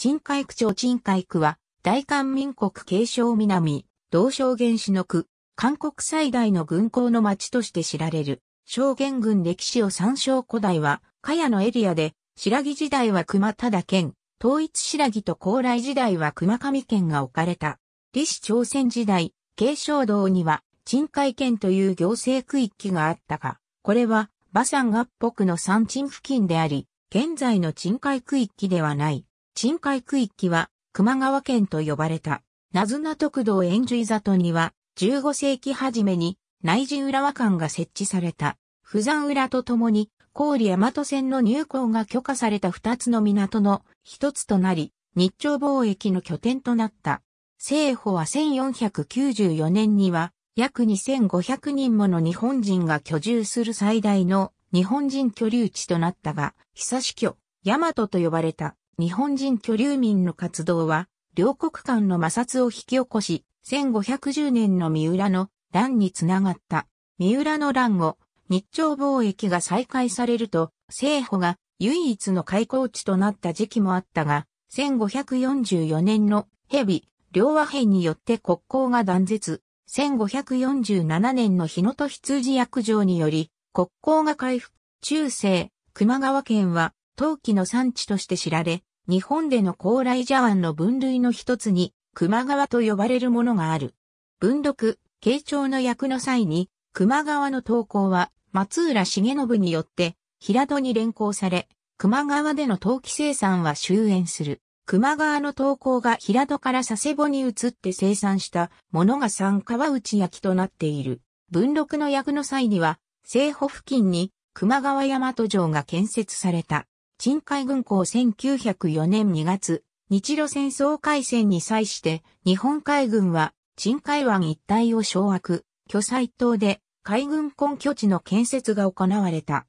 鎮海区長鎮海区は、大韓民国継承南、道証原始の区、韓国最大の軍港の町として知られる。証言軍歴史を参照古代は、かやのエリアで、白木時代は熊忠県、統一白木と高麗時代は熊上県が置かれた。李氏朝鮮時代、継承道には、鎮海県という行政区域があったが、これは、馬山合北の山鎮付近であり、現在の鎮海区域ではない。深海区域は熊川県と呼ばれた。なずな特道円髄里には15世紀初めに内地浦和館が設置された。不山浦とともに、郡大和線の入港が許可された二つの港の一つとなり、日朝貿易の拠点となった。西保は1494年には、約2500人もの日本人が居住する最大の日本人居留地となったが、久し居、大和と呼ばれた。日本人居留民の活動は、両国間の摩擦を引き起こし、1510年の三浦の乱につながった。三浦の乱後、日朝貿易が再開されると、政府が唯一の開港地となった時期もあったが、1544年の蛇、両和平によって国交が断絶。1547年の日野と羊役場により、国交が回復。中世、熊川県は、陶器の産地として知られ、日本での高麗茶碗の分類の一つに、熊川と呼ばれるものがある。文読、慶長の役の際に、熊川の投稿は、松浦重信によって、平戸に連行され、熊川での陶器生産は終焉する。熊川の投稿が平戸から佐世保に移って生産したものが三川内焼となっている。文録の役の際には、西保付近に熊川大和城が建設された。鎮海軍港1904年2月、日露戦争開戦に際して日本海軍は鎮海湾一帯を掌握、巨彩島で海軍根拠地の建設が行われた。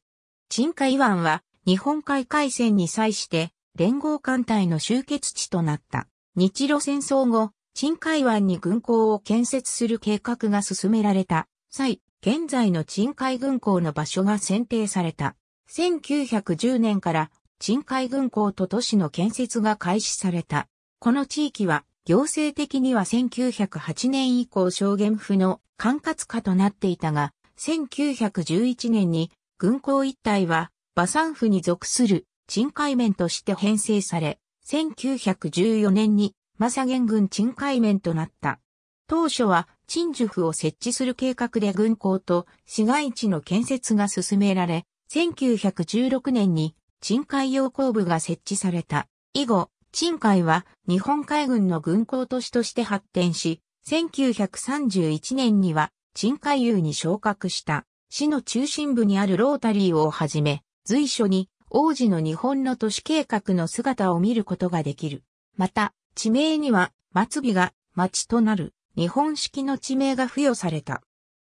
鎮海湾は日本海海戦に際して連合艦隊の集結地となった。日露戦争後、鎮海湾に軍港を建設する計画が進められた際、現在の鎮海軍港の場所が選定された。1910年から鎮海軍港と都市の建設が開始された。この地域は、行政的には1908年以降証言府の管轄下となっていたが、1911年に軍港一帯は馬山府に属する鎮海面として編成され、1914年にマサ原軍鎮海面となった。当初は鎮守府を設置する計画で軍港と市街地の建設が進められ、1916年に鎮海洋工部が設置された。以後、鎮海は日本海軍の軍港都市として発展し、1931年には鎮海遊に昇格した。市の中心部にあるロータリーをはじめ、随所に王子の日本の都市計画の姿を見ることができる。また、地名には末尾が町となる日本式の地名が付与された。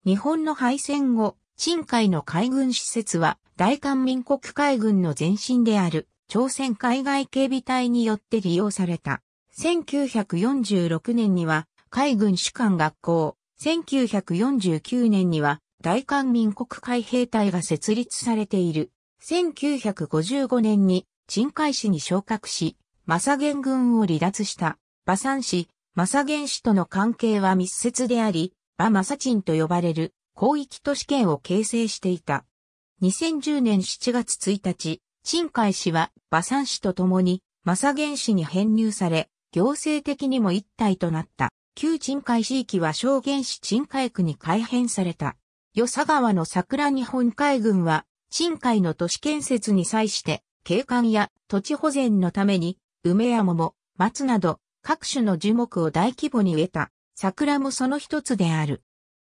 日本の敗戦後、深海の海軍施設は大韓民国海軍の前身である朝鮮海外警備隊によって利用された。1946年には海軍士官学校、1949年には大韓民国海兵隊が設立されている。1955年に鎮海市に昇格し、マサゲン軍を離脱した。馬山市、マサゲン市との関係は密接であり、馬マサチンと呼ばれる広域都市圏を形成していた。2010年7月1日、新海市は馬山市と共に、正源市に編入され、行政的にも一体となった。旧鎮海市域は証言市鎮海区に改編された。与佐川の桜日本海軍は、鎮海の都市建設に際して、景観や土地保全のために、梅や桃、松など、各種の樹木を大規模に植えた。桜もその一つである。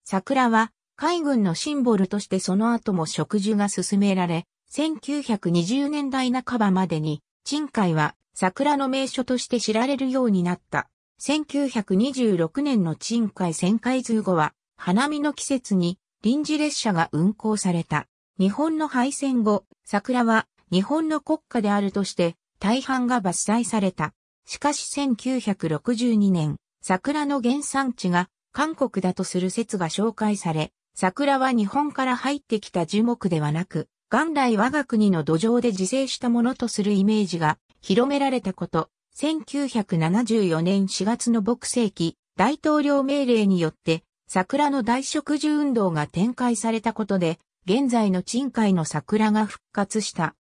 桜は、海軍のシンボルとしてその後も植樹が進められ、1920年代半ばまでに、鎮海は桜の名所として知られるようになった。1926年の鎮海旋回通後は、花見の季節に臨時列車が運行された。日本の敗戦後、桜は日本の国家であるとして大半が伐採された。しかし1962年、桜の原産地が韓国だとする説が紹介され、桜は日本から入ってきた樹木ではなく、元来我が国の土壌で自生したものとするイメージが広められたこと、1974年4月の牧世紀大統領命令によって桜の大植樹運動が展開されたことで、現在の鎮海の桜が復活した。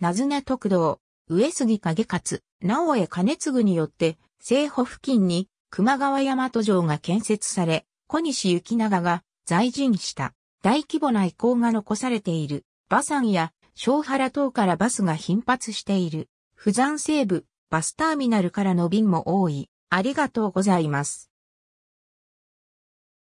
なずな特道、上杉景勝、直江兼次によって、西保付近に熊川大和城が建設され、小西行長が在陣した。大規模な遺構が残されている。馬山や小原等からバスが頻発している。釜山西部、バスターミナルからの便も多い。ありがとうございます。